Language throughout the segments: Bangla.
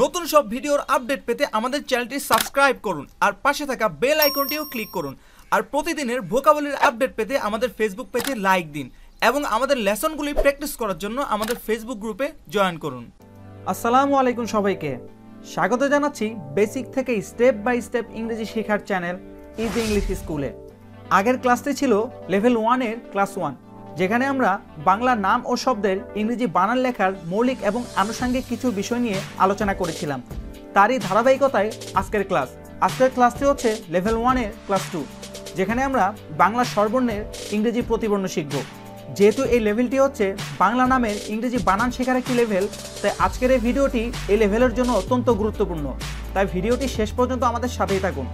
নতুন সব ভিডিওর আপডেট পেতে আমাদের চ্যানেলটি সাবস্ক্রাইব করুন আর পাশে থাকা বেল আইকনটিও ক্লিক করুন আর প্রতিদিনের ভোকাবলির আপডেট পেতে আমাদের ফেসবুক পেজে লাইক দিন এবং আমাদের লেসনগুলি প্র্যাকটিস করার জন্য আমাদের ফেসবুক গ্রুপে জয়েন করুন আসসালামু আলাইকুম সবাইকে স্বাগত জানাচ্ছি বেসিক থেকে স্টেপ বাই স্টেপ ইংরেজি শেখার চ্যানেল ইজ ইংলিশ স্কুলে আগের ক্লাসটি ছিল লেভেল ওয়ানের ক্লাস ওয়ান যেখানে আমরা বাংলা নাম ও শব্দের ইংরেজি বানান লেখার মৌলিক এবং আনুষাঙ্গিক কিছু বিষয় নিয়ে আলোচনা করেছিলাম তারই ধারাবাহিকতায় আজকের ক্লাস আজকের ক্লাসটি হচ্ছে লেভেল ওয়ানের ক্লাস টু যেখানে আমরা বাংলা সর্বর্ণের ইংরেজি প্রতিবর্ণ শিখব যেহেতু এই লেভেলটি হচ্ছে বাংলা নামের ইংরেজি বানান শেখার একটি লেভেল তাই আজকের এই ভিডিওটি এই লেভেলের জন্য অত্যন্ত গুরুত্বপূর্ণ তাই ভিডিওটি শেষ পর্যন্ত আমাদের সাথেই থাকুন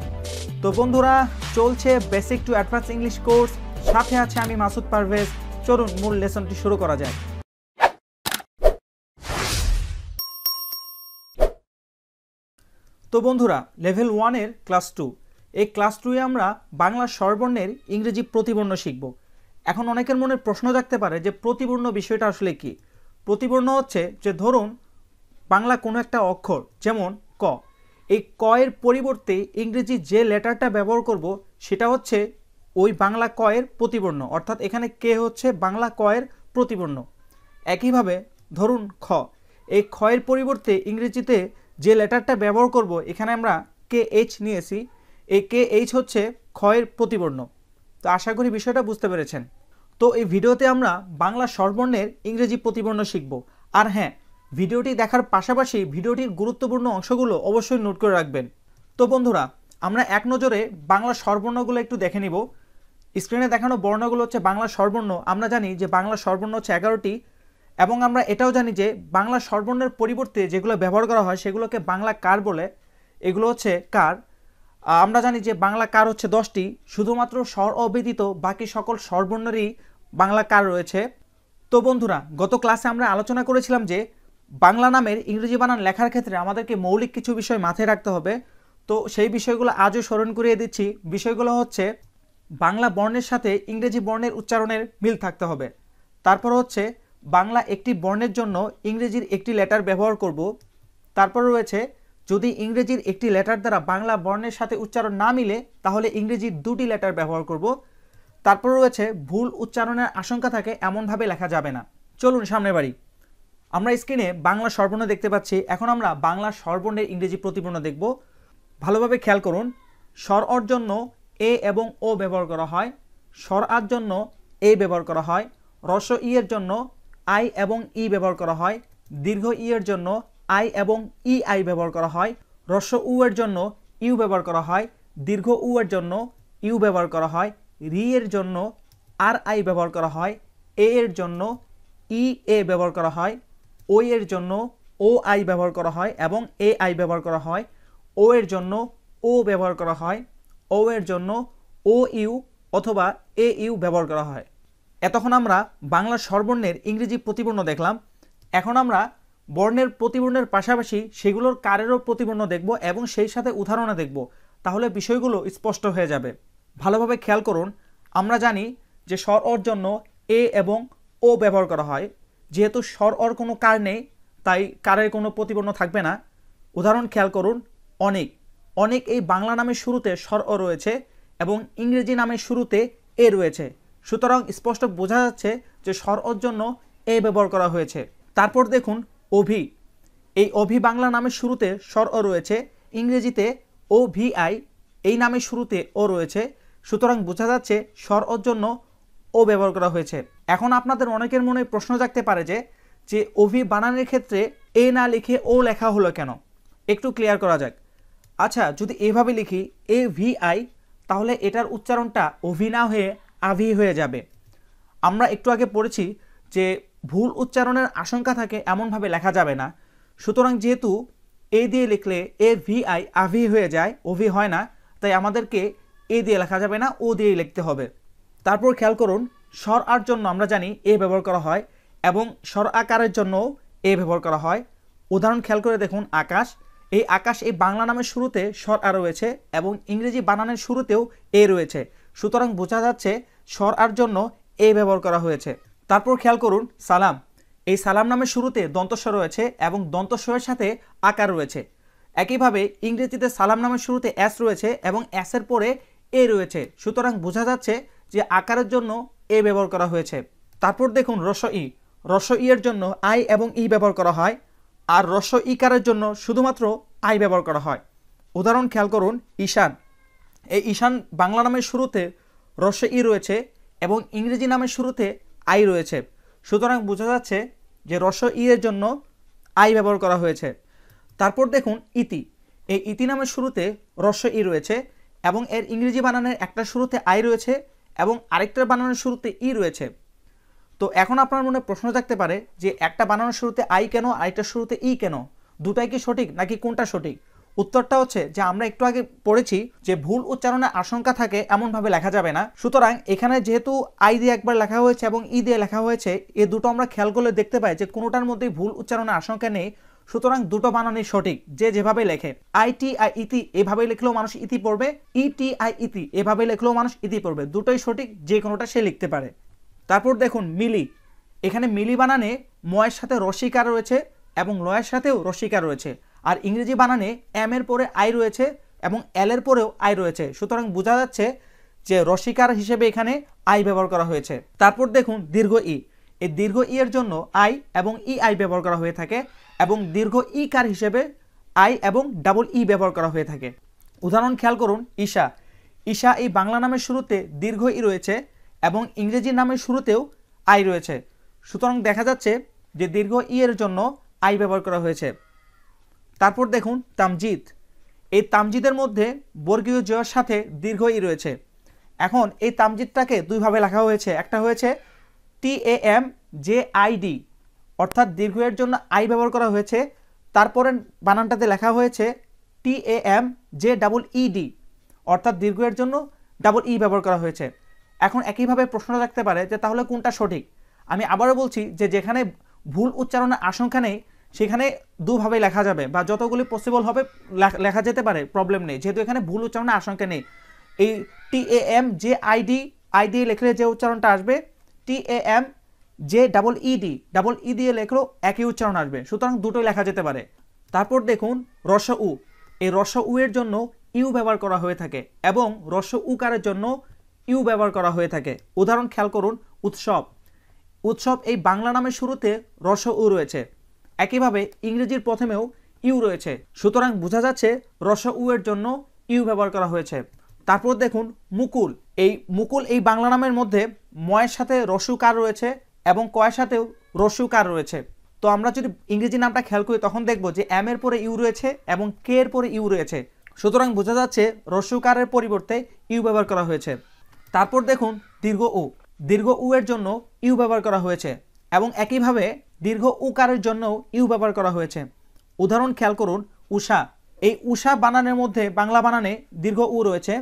তো বন্ধুরা চলছে basic to advance English course সাথে আছে আমি মাসুদ পারভেজ চলুন মূল লেসনটি শুরু করা যায় তো বন্ধুরা লেভেল ওয়ানের ক্লাস টু এই ক্লাস টুয়ে আমরা বাংলা স্বরবর্ণের ইংরেজি প্রতিবর্ণ শিখব এখন অনেকের মনে প্রশ্ন থাকতে পারে যে প্রতিবর্ণ বিষয়টা আসলে কি প্রতিবর্ণ হচ্ছে যে ধরুন বাংলা কোনো একটা অক্ষর যেমন ক এই ক এর পরিবর্তে ইংরেজি যে লেটারটা ব্যবহার করব সেটা হচ্ছে ওই বাংলা কয়ের প্রতিবর্ণ অর্থাৎ এখানে কে হচ্ছে বাংলা কয়ের প্রতিবর্ণ একইভাবে ধরুন খ এই ক্ষয়ের পরিবর্তে ইংরেজিতে যে লেটারটা ব্যবহার করব এখানে আমরা কে এইচ নিয়েছি এই কে এইচ হচ্ছে ক্ষয়ের প্রতিবর্ণ তো আশা করি বিষয়টা বুঝতে পেরেছেন তো এই ভিডিওতে আমরা বাংলা স্বরবর্ণের ইংরেজি প্রতিবর্ণ শিখব আর হ্যাঁ ভিডিওটি দেখার পাশাপাশি ভিডিওটির গুরুত্বপূর্ণ অংশগুলো অবশ্যই নোট করে রাখবেন তো বন্ধুরা আমরা এক নজরে বাংলা স্বরবর্ণগুলো একটু দেখে নিব স্ক্রিনে দেখানো বর্ণগুলো হচ্ছে বাংলা সর্বর্ণ আমরা জানি যে বাংলা সর্বর্ণ হচ্ছে এগারোটি এবং আমরা এটাও জানি যে বাংলা সর্বর্ণের পরিবর্তে যেগুলো ব্যবহার করা হয় সেগুলোকে বাংলা কার বলে এগুলো হচ্ছে কার আমরা জানি যে বাংলা কার হচ্ছে দশটি শুধুমাত্র স্বর অবেদিত বাকি সকল সর্বর্ণেরই বাংলা কার রয়েছে তো বন্ধুরা গত ক্লাসে আমরা আলোচনা করেছিলাম যে বাংলা নামের ইংরেজি বানান লেখার ক্ষেত্রে আমাদেরকে মৌলিক কিছু বিষয় মাথায় রাখতে হবে তো সেই বিষয়গুলো আজও স্মরণ করিয়ে দিচ্ছি বিষয়গুলো হচ্ছে বাংলা বর্ণের সাথে ইংরেজি বর্ণের উচ্চারণের মিল থাকতে হবে তারপর হচ্ছে বাংলা একটি বর্ণের জন্য ইংরেজির একটি লেটার ব্যবহার করব তারপর রয়েছে যদি ইংরেজির একটি লেটার দ্বারা বাংলা বর্ণের সাথে উচ্চারণ না মিলে তাহলে ইংরেজির দুটি লেটার ব্যবহার করব তারপর রয়েছে ভুল উচ্চারণের আশঙ্কা থাকে এমনভাবে লেখা যাবে না চলুন সামনে বাড়ি আমরা স্ক্রিনে বাংলা সর্বর্ণ দেখতে পাচ্ছি এখন আমরা বাংলা সর্বর্ণের ইংরেজি প্রতিবর্ণ দেখব ভালোভাবে খেয়াল করুন স্বর অর্জন্য এ এবং ও ব্যবহার করা হয় সরার জন্য এ ব্যবহার করা হয় রস ই এর জন্য আই এবং ই ব্যবহার করা হয় দীর্ঘ ই এর জন্য আই এবং ই আই ব্যবহার করা হয় রস উ এর জন্য ইউ ব্যবহার করা হয় দীর্ঘ উ এর জন্য ইউ ব্যবহার করা হয় রি এর জন্য আর আই ব্যবহার করা হয় এ এর জন্য ই এ ব্যবহার করা হয় ও এর জন্য ও আই ব্যবহার করা হয় এবং এ আই ব্যবহার করা হয় ও এর জন্য ও ব্যবহার করা হয় ও এর জন্য ও ইউ অথবা এ ইউ ব্যবহার করা হয় এতক্ষণ আমরা বাংলা স্বরবর্ণের ইংরেজি প্রতিবর্ণ দেখলাম এখন আমরা বর্ণের প্রতিবর্ণের পাশাপাশি সেগুলোর কারেরও প্রতিবর্ণ দেখব এবং সেই সাথে উদাহরণে দেখব তাহলে বিষয়গুলো স্পষ্ট হয়ে যাবে ভালোভাবে খেয়াল করুন আমরা জানি যে স্বর অর জন্য এ এবং ও ব্যবহার করা হয় যেহেতু স্বর অর কোনো কার নেই তাই কারের কোনো প্রতিবর্ণ থাকবে না উদাহরণ খেয়াল করুন অনেক অনেক এই বাংলা নামের শুরুতে স্বর অ রয়েছে এবং ইংরেজি নামের শুরুতে এ রয়েছে সুতরাং স্পষ্ট বোঝা যাচ্ছে যে স্বর অর জন্য এ ব্যবহার করা হয়েছে তারপর দেখুন অভি এই অভি বাংলা নামের শুরুতে স্বর অ রয়েছে ইংরেজিতে ও ভি আই এই নামের শুরুতে ও রয়েছে সুতরাং বোঝা যাচ্ছে স্বর অর জন্য ও ব্যবহার করা হয়েছে এখন আপনাদের অনেকের মনে প্রশ্ন জাগতে পারে যে যে অভি বানানের ক্ষেত্রে এ না লিখে ও লেখা হলো কেন একটু ক্লিয়ার করা যাক আচ্ছা যদি এভাবে লিখি এ ভি আই তাহলে এটার উচ্চারণটা অভি না হয়ে আভি হয়ে যাবে আমরা একটু আগে পড়েছি যে ভুল উচ্চারণের আশঙ্কা থাকে এমনভাবে লেখা যাবে না সুতরাং যেহেতু এ দিয়ে লিখলে এ ভি আই আভি হয়ে যায় ওভি হয় না তাই আমাদেরকে এ দিয়ে লেখা যাবে না ও দিয়েই লিখতে হবে তারপর খেয়াল করুন স্বর আর জন্য আমরা জানি এ ব্যবহার করা হয় এবং স্বর আকারের জন্যও এ ব্যবহার করা হয় উদাহরণ খেয়াল করে দেখুন আকাশ এই আকাশ এই বাংলা নামের শুরুতে স্বর আ রয়েছে এবং ইংরেজি বানানের শুরুতেও এ রয়েছে সুতরাং বোঝা যাচ্ছে স্বর আর জন্য এ ব্যবহার করা হয়েছে তারপর খেয়াল করুন সালাম এই সালাম নামের শুরুতে দন্তস্ব রয়েছে এবং দন্তস্বয়ের সাথে আকার রয়েছে একইভাবে ইংরেজিতে সালাম নামের শুরুতে অ্যাস রয়েছে এবং অ্যাসের পরে এ রয়েছে সুতরাং বোঝা যাচ্ছে যে আকারের জন্য এ ব্যবহার করা হয়েছে তারপর দেখুন রস ই রস ইয়ের জন্য আই এবং ই ব্যবহার করা হয় আর রস্য ইকারের জন্য শুধুমাত্র আই ব্যবহার করা হয় উদাহরণ খেয়াল করুন ঈশান এই ঈশান বাংলা নামের শুরুতে রস্য ই রয়েছে এবং ইংরেজি নামের শুরুতে আই রয়েছে সুতরাং বোঝা যাচ্ছে যে রস্য ই এর জন্য আই ব্যবহার করা হয়েছে তারপর দেখুন ইতি এই ইতি নামের শুরুতে রস্য ই রয়েছে এবং এর ইংরেজি বানানের একটা শুরুতে আই রয়েছে এবং আরেকটার বানানোর শুরুতে ই রয়েছে তো এখন আপনার মনে প্রশ্ন থাকতে পারে যে একটা বানানোর শুরুতে আই কেন আইটার শুরুতে ই কেন দুটাই কি সঠিক নাকি কোনটা সঠিক উত্তরটা হচ্ছে যে আমরা একটু আগে পড়েছি যে ভুল উচ্চারণের আশঙ্কা থাকে এমনভাবে লেখা যাবে না সুতরাং এখানে যেহেতু আই দিয়ে একবার লেখা হয়েছে এবং ই দিয়ে লেখা হয়েছে এ দুটো আমরা খেয়াল করলে দেখতে পাই যে কোনোটার মধ্যে ভুল উচ্চারণের আশঙ্কা নেই সুতরাং দুটো বানানই সঠিক যে যেভাবে লেখে আই টি আই ইতি এভাবে লিখলেও মানুষ ইতি পড়বে ই টি আই ইতি এভাবে লিখলেও মানুষ ইতি পড়বে দুটোই সঠিক যে কোনোটা সে লিখতে পারে তারপর দেখুন মিলি এখানে মিলি বানানে ময়ের সাথে রসিকা রয়েছে এবং লয়ের সাথেও রসিকা রয়েছে আর ইংরেজি বানানে এম এর পরে আই রয়েছে এবং এল এর পরেও আই রয়েছে সুতরাং বোঝা যাচ্ছে যে রসিকার হিসেবে এখানে আই ব্যবহার করা হয়েছে তারপর দেখুন দীর্ঘ ই এই দীর্ঘ ই এর জন্য আই এবং ই আই ব্যবহার করা হয়ে থাকে এবং দীর্ঘ ই কার হিসেবে আই এবং ডাবল ই ব্যবহার করা হয়ে থাকে উদাহরণ খেয়াল করুন ঈশা ঈশা এই বাংলা নামের শুরুতে দীর্ঘ ই রয়েছে এবং ইংরেজি নামের শুরুতেও আই রয়েছে সুতরাং দেখা যাচ্ছে যে দীর্ঘ ই এর জন্য আই ব্যবহার করা হয়েছে তারপর দেখুন তামজিদ এই তামজিদের মধ্যে বর্গীয় জয়ের সাথে দীর্ঘ ই রয়েছে এখন এই তামজিদটাকে দুইভাবে লেখা হয়েছে একটা হয়েছে T A M J I D অর্থাৎ দীর্ঘ এর জন্য আই ব্যবহার করা হয়েছে তারপরে বানানটাতে লেখা হয়েছে T A M J double E D অর্থাৎ দীর্ঘ এর জন্য ডাবল ই e ব্যবহার করা হয়েছে এখন একইভাবে প্রশ্ন রাখতে পারে যে তাহলে কোনটা সঠিক আমি আবারও বলছি যে যেখানে ভুল উচ্চারণের আশঙ্কা নেই সেখানে দুভাবে লেখা যাবে বা যতগুলি পসিবল হবে লেখা যেতে পারে প্রবলেম নেই যেহেতু এখানে ভুল উচ্চারণের আশঙ্কা নেই এই T A M J I D I দিয়ে লেখলে যে উচ্চারণটা আসবে T A M J double E D double E দিয়ে লেখলেও একই উচ্চারণ আসবে সুতরাং দুটোই লেখা যেতে পারে তারপর দেখুন রস উ এই রস উ এর জন্য ইউ ব্যবহার করা হয়ে থাকে এবং রস উ কারের জন্য ইউ ব্যবহার করা হয়ে থাকে উদাহরণ খেয়াল করুন উৎসব উৎসব এই বাংলা নামের শুরুতে রস উ রয়েছে একইভাবে ইংরেজির প্রথমেও ইউ রয়েছে সুতরাং বোঝা যাচ্ছে রস উ এর জন্য ইউ ব্যবহার করা হয়েছে তারপর দেখুন মুকুল এই মুকুল এই বাংলা নামের মধ্যে ময়ের সাথে রসুকার রয়েছে এবং কয়ের সাথেও রসুকার রয়েছে তো আমরা যদি ইংরেজি নামটা খেয়াল করি তখন দেখব যে এম এর পরে ইউ রয়েছে এবং কে এর পরে ইউ রয়েছে সুতরাং বোঝা যাচ্ছে কারের পরিবর্তে ইউ ব্যবহার করা হয়েছে তারপর দেখুন দীর্ঘ উ দীর্ঘ উ এর জন্য ইউ ব্যবহার করা হয়েছে এবং একইভাবে দীর্ঘ উকারের জন্যও ইউ ব্যবহার করা হয়েছে উদাহরণ খেয়াল করুন উষা এই উষা বানানের মধ্যে বাংলা বানানে দীর্ঘ উ রয়েছে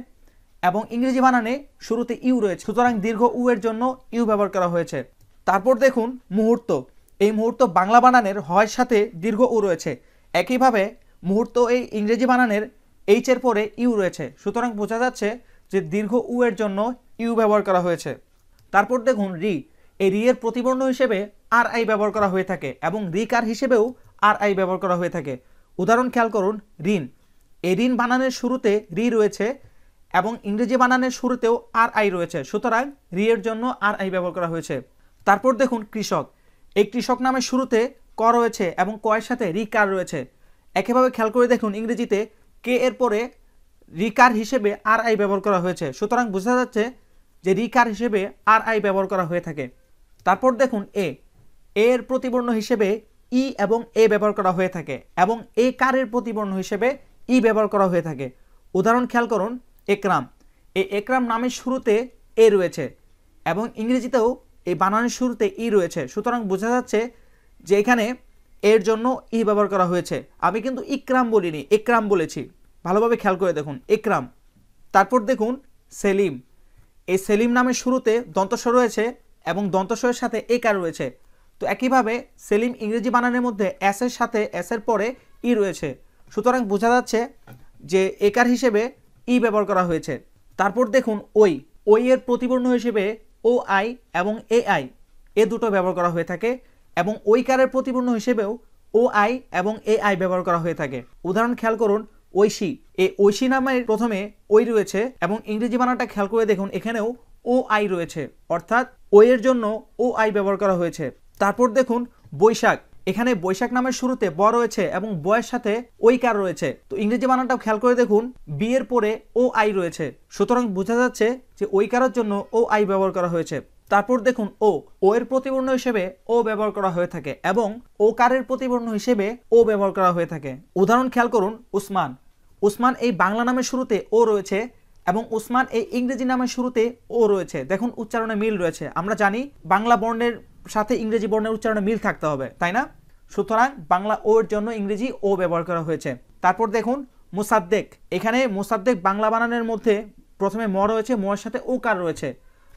এবং ইংরেজি বানানে শুরুতে ইউ রয়েছে সুতরাং দীর্ঘ উ এর জন্য ইউ ব্যবহার করা হয়েছে তারপর দেখুন মুহূর্ত এই মুহূর্ত বাংলা বানানের হয়ের সাথে দীর্ঘ উ রয়েছে একইভাবে মুহূর্ত এই ইংরেজি বানানের এইচের পরে ইউ রয়েছে সুতরাং বোঝা যাচ্ছে যে দীর্ঘ উ এর জন্য ইউ ব্যবহার করা হয়েছে তারপর দেখুন রি এই রি এর প্রতিবর্ণ হিসেবে আর আই ব্যবহার করা হয়ে থাকে এবং কার হিসেবেও আর আই ব্যবহার করা হয়ে থাকে উদাহরণ খেয়াল করুন ঋণ এই ঋণ বানানের শুরুতে রি রয়েছে এবং ইংরেজি বানানের শুরুতেও আর আই রয়েছে সুতরাং রি এর জন্য আর আই ব্যবহার করা হয়েছে তারপর দেখুন কৃষক এই কৃষক নামের শুরুতে ক রয়েছে এবং কয়ের সাথে রি কার রয়েছে একেভাবে খেয়াল করে দেখুন ইংরেজিতে কে এর পরে রিকার হিসেবে আর আই ব্যবহার করা হয়েছে সুতরাং বোঝা যাচ্ছে যে রিকার হিসেবে আর আই ব্যবহার করা হয়ে থাকে তারপর দেখুন এ এর প্রতিবর্ণ হিসেবে ই e এবং এ ব্যবহার করা হয়ে থাকে এবং এ কারের প্রতিবর্ণ হিসেবে ই e ব্যবহার করা হয়ে থাকে উদাহরণ খেয়াল করুন একরাম এই একরাম নামের শুরুতে এ রয়েছে এবং ইংরেজিতেও এই বানানের শুরুতে ই e রয়েছে সুতরাং বোঝা যাচ্ছে যে এখানে এর জন্য ই ব্যবহার করা হয়েছে আমি কিন্তু ইকরাম বলিনি একরাম বলেছি ভালোভাবে খেয়াল করে দেখুন একরাম তারপর দেখুন সেলিম এই সেলিম নামের শুরুতে দন্তস্ব রয়েছে এবং দন্তস্বরের সাথে একার রয়েছে তো একইভাবে সেলিম ইংরেজি বানানের মধ্যে এস এর সাথে এস এর পরে ই রয়েছে সুতরাং বোঝা যাচ্ছে যে একার হিসেবে ই ব্যবহার করা হয়েছে তারপর দেখুন ওই ওই এর প্রতিবর্ণ হিসেবে ও আই এবং এ আই এ দুটো ব্যবহার করা হয়ে থাকে এবং ওইকারের প্রতিপূর্ণ হিসেবেও ও আই এবং এ আই ব্যবহার করা হয়ে থাকে উদাহরণ খেয়াল করুন ঐশী এই ঐশী নামের প্রথমে ওই রয়েছে এবং ইংরেজি বানানটা খেয়াল করে দেখুন এখানেও ও আই রয়েছে অর্থাৎ ও এর জন্য ও আই ব্যবহার করা হয়েছে তারপর দেখুন বৈশাখ এখানে বৈশাখ নামের শুরুতে ব রয়েছে এবং বয়ের সাথে ওই কার রয়েছে তো ইংরেজি বানানটাও খেয়াল করে দেখুন বিয়ের পরে ও আই রয়েছে সুতরাং বোঝা যাচ্ছে যে ওই কারের জন্য ও আই ব্যবহার করা হয়েছে তারপর দেখুন ও ও এর প্রতিবর্ণ হিসেবে ও ব্যবহার করা হয়ে থাকে এবং ও কারের প্রতিবর্ণ হিসেবে ও ব্যবহার করা হয়ে থাকে উদাহরণ খেয়াল করুন উসমান উসমান এই বাংলা নামের শুরুতে ও রয়েছে এবং উসমান এই ইংরেজি নামের শুরুতে ও রয়েছে দেখুন উচ্চারণে মিল রয়েছে আমরা জানি বাংলা বর্ণের সাথে ইংরেজি বর্ণের উচ্চারণে মিল থাকতে হবে তাই না সুতরাং বাংলা ও এর জন্য ইংরেজি ও ব্যবহার করা হয়েছে তারপর দেখুন মোসাদ্দেক এখানে মোসাদ্দেক বাংলা বানানের মধ্যে প্রথমে ম রয়েছে মর সাথে ও কার রয়েছে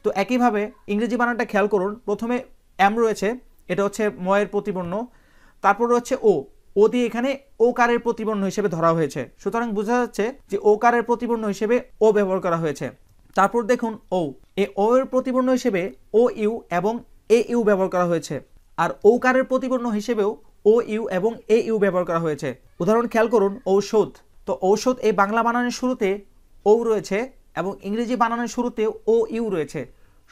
তো একইভাবে ইংরেজি বানানটা খেয়াল করুন প্রথমে অ্যাম রয়েছে এটা হচ্ছে ময়ের প্রতিপন্ন তারপর রয়েছে ও ও দিয়ে এখানে ও কারের প্রতিবর্ণ হিসেবে ধরা হয়েছে সুতরাং বোঝা যাচ্ছে যে ও কারের প্রতিবর্ণ হিসেবে ও ব্যবহার করা হয়েছে তারপর দেখুন ও এ ও এর প্রতিবর্ণ হিসেবে ও ইউ এবং এ ইউ ব্যবহার করা হয়েছে আর ও কারের প্রতিবর্ণ হিসেবেও ও ইউ এবং এ ইউ ব্যবহার করা হয়েছে উদাহরণ খেয়াল করুন ঔষধ তো ঔষধ এই বাংলা বানানের শুরুতে ও রয়েছে এবং ইংরেজি বানানোর শুরুতে ও ইউ রয়েছে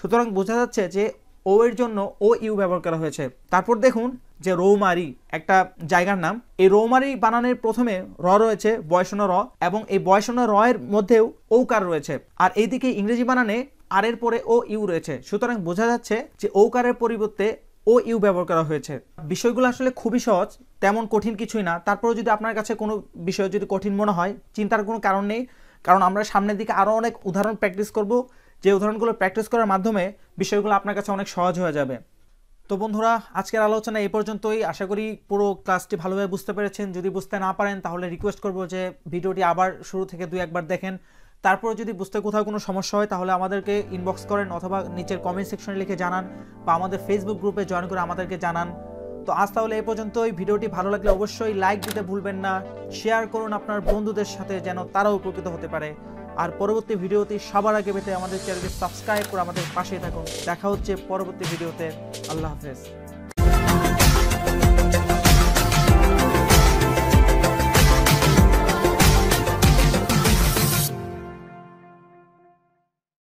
সুতরাং বোঝা যাচ্ছে যে ও এর জন্য ও ইউ ব্যবহার করা হয়েছে তারপর দেখুন যে রৌমারি একটা জায়গার নাম এই রৌমারি বানানের প্রথমে র রয়েছে বয়সন র এবং এই বয়সন র এর মধ্যেও ঔকার রয়েছে আর এইদিকে ইংরেজি বানানে আর এর পরে ও ইউ রয়েছে সুতরাং বোঝা যাচ্ছে যে ঔকারের পরিবর্তে ও ইউ ব্যবহার করা হয়েছে বিষয়গুলো আসলে খুবই সহজ তেমন কঠিন কিছুই না তারপরে যদি আপনার কাছে কোনো বিষয় যদি কঠিন মনে হয় চিন্তার কোনো কারণ নেই কারণ আমরা সামনের দিকে আরও অনেক উদাহরণ প্র্যাকটিস করব যে উদাহরণগুলো প্র্যাকটিস করার মাধ্যমে বিষয়গুলো আপনার কাছে অনেক সহজ হয়ে যাবে তো বন্ধুরা আজকের আলোচনা এই পর্যন্তই আশা করি পুরো ক্লাসটি ভালোভাবে বুঝতে পেরেছেন যদি বুঝতে না পারেন তাহলে রিকোয়েস্ট করব যে ভিডিওটি আবার শুরু থেকে দুই একবার দেখেন তারপরে যদি বুঝতে কোথাও কোনো সমস্যা হয় তাহলে আমাদেরকে ইনবক্স করেন অথবা নিচের কমেন্ট সেকশনে লিখে জানান বা আমাদের ফেসবুক গ্রুপে জয়েন করে আমাদেরকে জানান তো আজ তাহলে এ পর্যন্তই ভিডিওটি ভালো লাগলে অবশ্যই লাইক দিতে ভুলবেন না শেয়ার করুন আপনার বন্ধুদের সাথে যেন তারাও উপকৃত হতে পারে আর পরবর্তী ভিডিওটি সবার আগে পেতে আমাদের চ্যানেলটি সাবস্ক্রাইব করে আমাদের পাশে থাকুন দেখা হচ্ছে পরবর্তী ভিডিওতে আল্লাহ হাফেজ